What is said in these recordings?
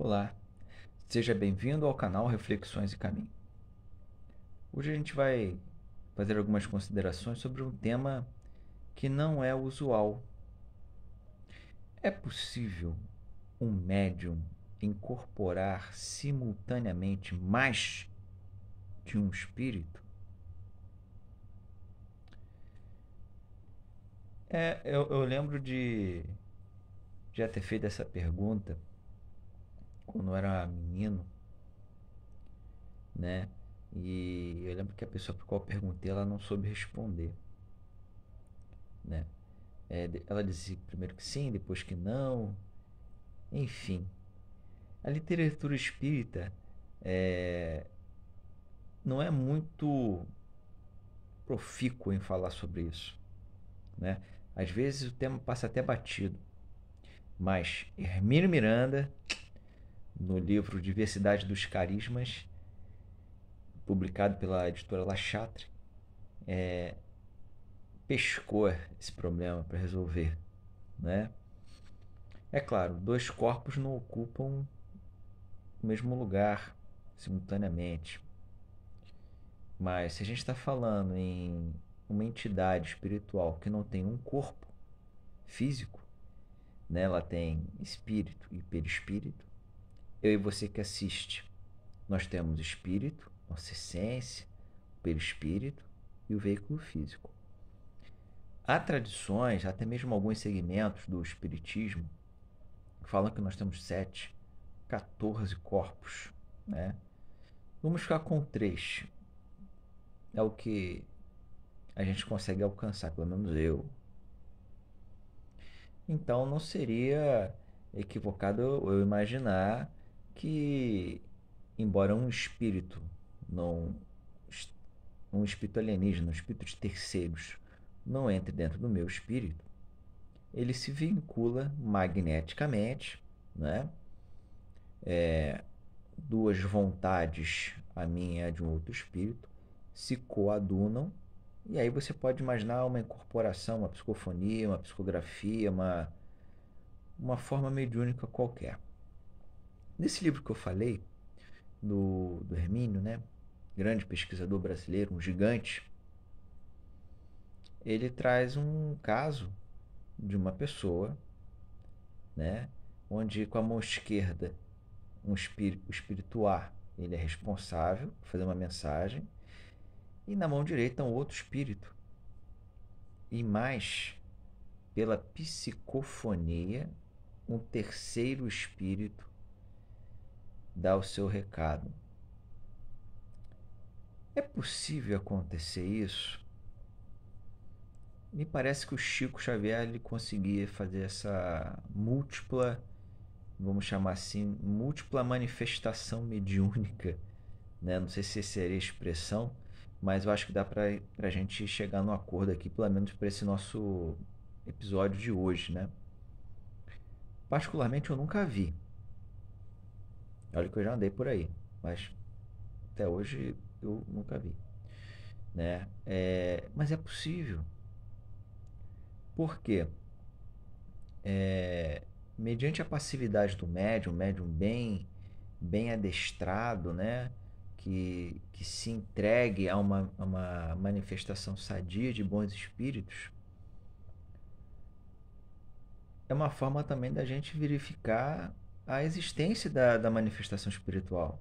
Olá, seja bem-vindo ao canal Reflexões e Caminho. Hoje a gente vai fazer algumas considerações sobre um tema que não é usual. É possível um médium incorporar simultaneamente mais de um espírito? É, eu, eu lembro de já ter feito essa pergunta quando eu era menino, né? E eu lembro que a pessoa para qual eu perguntei, ela não soube responder, né? É, ela dizia primeiro que sim, depois que não, enfim. A literatura espírita é, não é muito profícuo em falar sobre isso, né? Às vezes o tema passa até batido, mas Hermínio Miranda no livro Diversidade dos Carismas, publicado pela editora Lachatre, é, pescou esse problema para resolver. Né? É claro, dois corpos não ocupam o mesmo lugar simultaneamente. Mas se a gente está falando em uma entidade espiritual que não tem um corpo físico, né? ela tem espírito e perispírito, eu e você que assiste, nós temos espírito, nossa essência, o perispírito e o veículo físico. Há tradições, até mesmo alguns segmentos do espiritismo, que falam que nós temos sete, 14 corpos, né? Vamos ficar com três. É o que a gente consegue alcançar, pelo menos eu. Então não seria equivocado eu imaginar que, embora um espírito não um espírito alienígena, um espírito de terceiros, não entre dentro do meu espírito, ele se vincula magneticamente, né? É, duas vontades, a minha e a de um outro espírito, se coadunam, e aí você pode imaginar uma incorporação, uma psicofonia, uma psicografia, uma, uma forma mediúnica qualquer. Nesse livro que eu falei, do, do Hermínio, né? grande pesquisador brasileiro, um gigante, ele traz um caso de uma pessoa, né, onde com a mão esquerda um espírito, o espírito A, ele é responsável por fazer uma mensagem, e na mão direita um outro espírito. E mais, pela psicofonia, um terceiro espírito dá o seu recado. É possível acontecer isso? Me parece que o Chico Xavier ele conseguia fazer essa múltipla, vamos chamar assim, múltipla manifestação mediúnica. Né? Não sei se seria a expressão, mas eu acho que dá para a gente chegar num acordo aqui, pelo menos para esse nosso episódio de hoje. Né? Particularmente, eu nunca vi Olha é que eu já andei por aí, mas até hoje eu nunca vi. Né? É, mas é possível. Por quê? É, mediante a passividade do médium, médium bem, bem adestrado, né? que, que se entregue a uma, a uma manifestação sadia de bons espíritos, é uma forma também da gente verificar a existência da, da manifestação espiritual.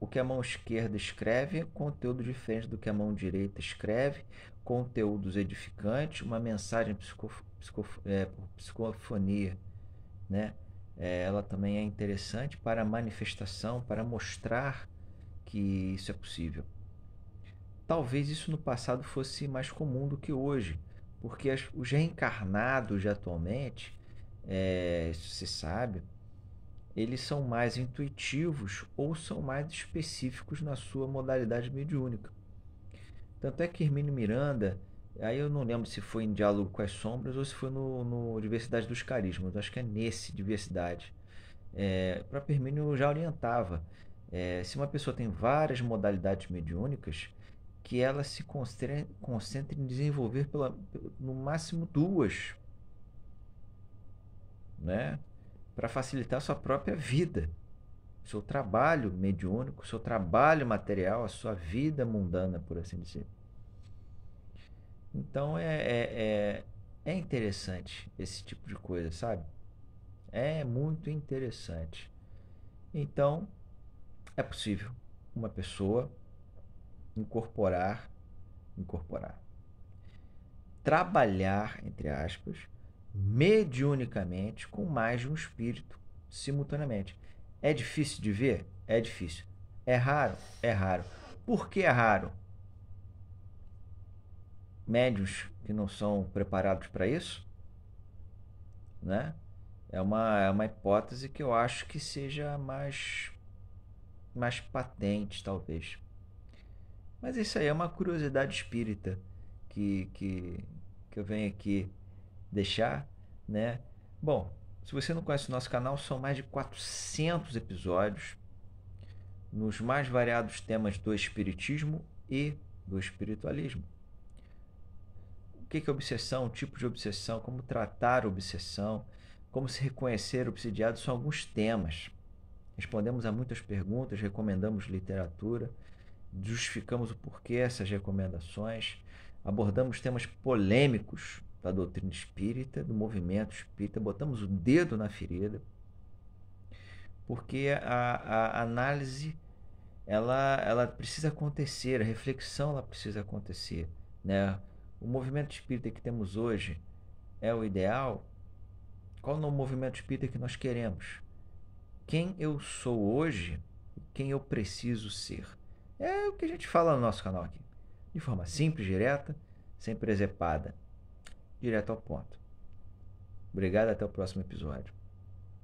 O que a mão esquerda escreve, conteúdo diferente do que a mão direita escreve, conteúdos edificantes, uma mensagem psicof, psicof, é, psicofonia, né? É, ela também é interessante para manifestação, para mostrar que isso é possível. Talvez isso no passado fosse mais comum do que hoje, porque as, os reencarnados de atualmente é, você sabe, eles são mais intuitivos ou são mais específicos na sua modalidade mediúnica. Tanto é que Hermínio Miranda, aí eu não lembro se foi em Diálogo com as Sombras ou se foi no, no Diversidade dos Carismas, acho que é nesse Diversidade. É, o próprio Hermínio já orientava. É, se uma pessoa tem várias modalidades mediúnicas, que ela se concentre, concentre em desenvolver pela, no máximo duas né, para facilitar a sua própria vida, seu trabalho mediúnico, seu trabalho material, a sua vida mundana, por assim dizer. Então é, é, é, é interessante esse tipo de coisa, sabe? É muito interessante. Então, é possível uma pessoa incorporar, incorporar, trabalhar, entre aspas, mediunicamente com mais de um espírito simultaneamente. É difícil de ver? É difícil. É raro? É raro. Por que é raro? Médios que não são preparados para isso? Né? É uma, é uma hipótese que eu acho que seja mais, mais patente, talvez. Mas isso aí é uma curiosidade espírita que, que, que eu venho aqui deixar, né? Bom, se você não conhece o nosso canal, são mais de 400 episódios nos mais variados temas do espiritismo e do espiritualismo. O que é obsessão, o tipo de obsessão, como tratar obsessão, como se reconhecer obsidiado, são alguns temas. Respondemos a muitas perguntas, recomendamos literatura, justificamos o porquê essas recomendações, abordamos temas polêmicos da doutrina espírita, do movimento espírita, botamos o dedo na ferida, porque a, a análise ela, ela precisa acontecer, a reflexão ela precisa acontecer. Né? O movimento espírita que temos hoje é o ideal? Qual é o movimento espírita que nós queremos? Quem eu sou hoje? Quem eu preciso ser? É o que a gente fala no nosso canal aqui. De forma simples, direta, sem presepada direto ao ponto. Obrigado, até o próximo episódio.